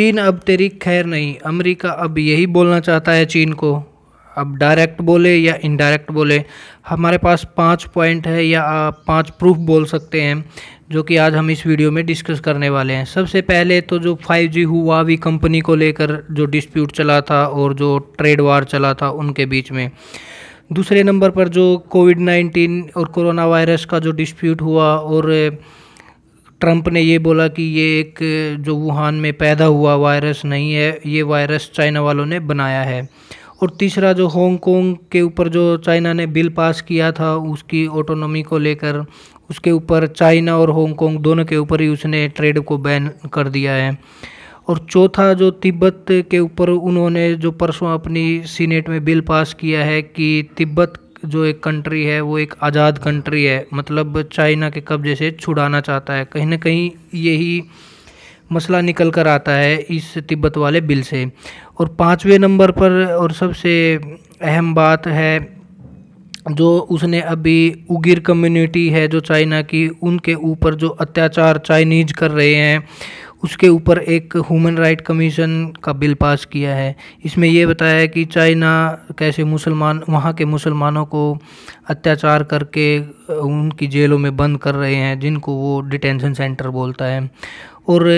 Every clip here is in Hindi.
चीन अब तेरी खैर नहीं अमेरिका अब यही बोलना चाहता है चीन को अब डायरेक्ट बोले या इनडायरेक्ट बोले हमारे पास पांच पॉइंट है या पांच प्रूफ बोल सकते हैं जो कि आज हम इस वीडियो में डिस्कस करने वाले हैं सबसे पहले तो जो 5G भी कंपनी को लेकर जो डिस्प्यूट चला था और जो ट्रेड वार चला था उनके बीच में दूसरे नंबर पर जो कोविड 19 और कोरोना वायरस का जो डिस्प्यूट हुआ और ट्रंप ने ये बोला कि ये एक जो वुहान में पैदा हुआ वायरस नहीं है ये वायरस चाइना वालों ने बनाया है और तीसरा जो हांगकॉन्ग के ऊपर जो चाइना ने बिल पास किया था उसकी ऑटोनॉमी को लेकर उसके ऊपर चाइना और हांगकॉन्ग दोनों के ऊपर ही उसने ट्रेड को बैन कर दिया है और चौथा जो तिब्बत के ऊपर उन्होंने जो परसों अपनी सीनेट में बिल पास किया है कि तिब्बत जो एक कंट्री है वो एक आज़ाद कंट्री है मतलब चाइना के कब्जे से छुड़ाना चाहता है कहीं ना कहीं यही मसला निकल कर आता है इस तिब्बत वाले बिल से और पाँचवें नंबर पर और सबसे अहम बात है जो उसने अभी उगिर कम्युनिटी है जो चाइना की उनके ऊपर जो अत्याचार चाइनीज कर रहे हैं उसके ऊपर एक ह्यूमन राइट कमीशन का बिल पास किया है इसमें यह बताया है कि चाइना कैसे मुसलमान वहाँ के मुसलमानों को अत्याचार करके उनकी जेलों में बंद कर रहे हैं जिनको वो डिटेंशन सेंटर बोलता है और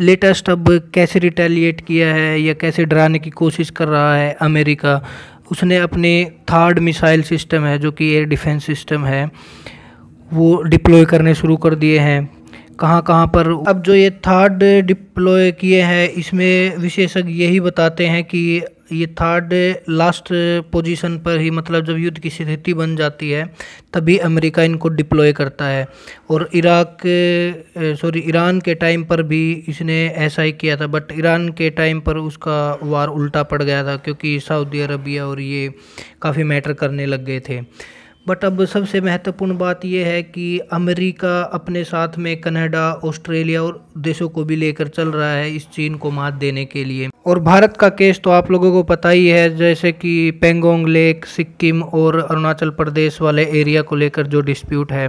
लेटेस्ट अब कैसे रिटेलिएट किया है या कैसे डराने की कोशिश कर रहा है अमेरिका उसने अपने थर्ड मिसाइल सिस्टम है जो कि एयर डिफेंस सिस्टम है वो डिप्लॉय करने शुरू कर दिए हैं कहाँ कहाँ पर अब जो ये थर्ड डिप्लॉय किए हैं इसमें विशेषज्ञ यही बताते हैं कि ये थर्ड लास्ट पोजीशन पर ही मतलब जब युद्ध की स्थिति बन जाती है तभी अमेरिका इनको डिप्लॉय करता है और इराक सॉरी ईरान के टाइम पर भी इसने ऐसा ही किया था बट ईरान के टाइम पर उसका वार उल्टा पड़ गया था क्योंकि सऊदी अरबिया और ये काफ़ी मैटर करने लग गए थे बट अब सबसे महत्वपूर्ण बात यह है कि अमेरिका अपने साथ में कनाडा ऑस्ट्रेलिया और देशों को भी लेकर चल रहा है इस चीन को मात देने के लिए और भारत का केस तो आप लोगों को पता ही है जैसे कि पेंगोंग लेक सिक्किम और अरुणाचल प्रदेश वाले एरिया को लेकर जो डिस्प्यूट है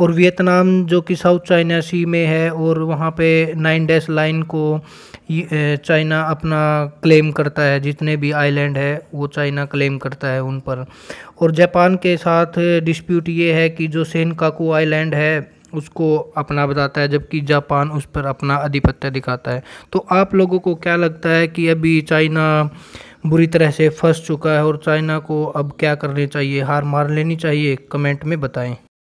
और वियतनाम जो कि साउथ चाइना सी में है और वहाँ पे नाइन डैश लाइन को चाइना अपना क्लेम करता है जितने भी आइलैंड है वो चाइना क्लेम करता है उन पर और जापान के साथ डिस्प्यूट ये है कि जो सेनकाकू आइलैंड है उसको अपना बताता है जबकि जापान उस पर अपना आधिपत्य दिखाता है तो आप लोगों को क्या लगता है कि अभी चाइना बुरी तरह से फंस चुका है और चाइना को अब क्या करनी चाहिए हार मार लेनी चाहिए कमेंट में बताएं